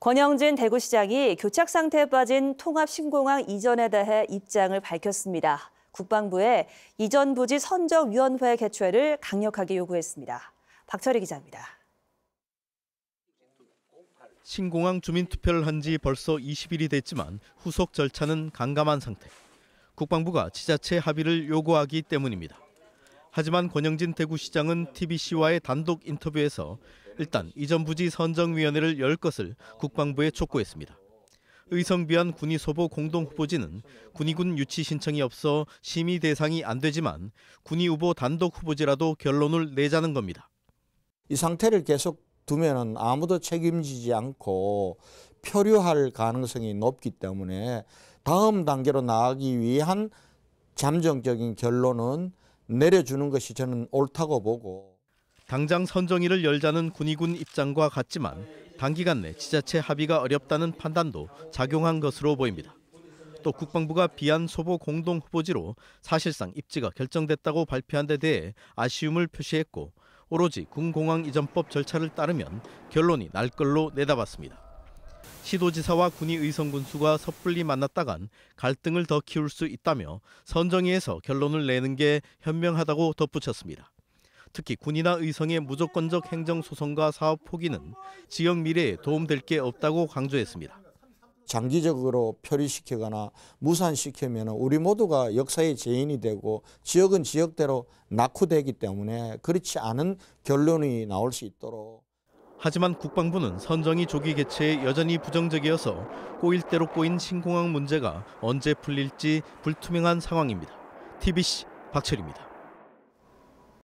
권영진 대구시장이 교착 상태에 빠진 통합신공항 이전에 대해 입장을 밝혔습니다. 국방부에 이전 부지 선적위원회 개최를 강력하게 요구했습니다. 박철희 기자입니다. 신공항 주민 투표를 한 지 벌써 20일이 됐지만 후속 절차는 강감한 상태. 국방부가 지자체 합의를 요구하기 때문입니다. 하지만 권영진 대구시장은 TBC와의 단독 인터뷰에서 일단 이전부지 선정위원회를 열 것을 국방부에 촉구했습니다. 의성비안 군의소보 공동후보지는 군의군 유치 신청이 없어 심의 대상이 안 되지만 군의 후보 단독 후보지라도 결론을 내자는 겁니다. 이 상태를 계속 두면 아무도 책임지지 않고 표류할 가능성이 높기 때문에 다음 단계로 나아가기 위한 잠정적인 결론은 내려주는 것이 저는 옳다고 보고 당장 선정위를 열자는 군의군 입장과 같지만 단기간 내 지자체 합의가 어렵다는 판단도 작용한 것으로 보입니다. 또 국방부가 비안 소보 공동 후보지로 사실상 입지가 결정됐다고 발표한 데 대해 아쉬움을 표시했고 오로지 군공항 이전법 절차를 따르면 결론이 날 걸로 내다봤습니다. 시도지사와 군이 의성군수가 섣불리 만났다간 갈등을 더 키울 수 있다며 선정위에서 결론을 내는 게 현명하다고 덧붙였습니다. 특히 군이나 의성의 무조건적 행정소송과 사업 포기는 지역 미래에 도움될 게 없다고 강조했습니다. 장기적으로 표리시키거나 무산시키면 우리 모두가 역사의 죄인이 되고 지역은 지역대로 낙후되기 때문에 그렇지 않은 결론이 나올 수 있도록. 하지만 국방부는 선정이 조기 개최에 여전히 부정적이어서 꼬일 대로 꼬인 신공항 문제가 언제 풀릴지 불투명한 상황입니다. TBC 박철입니다.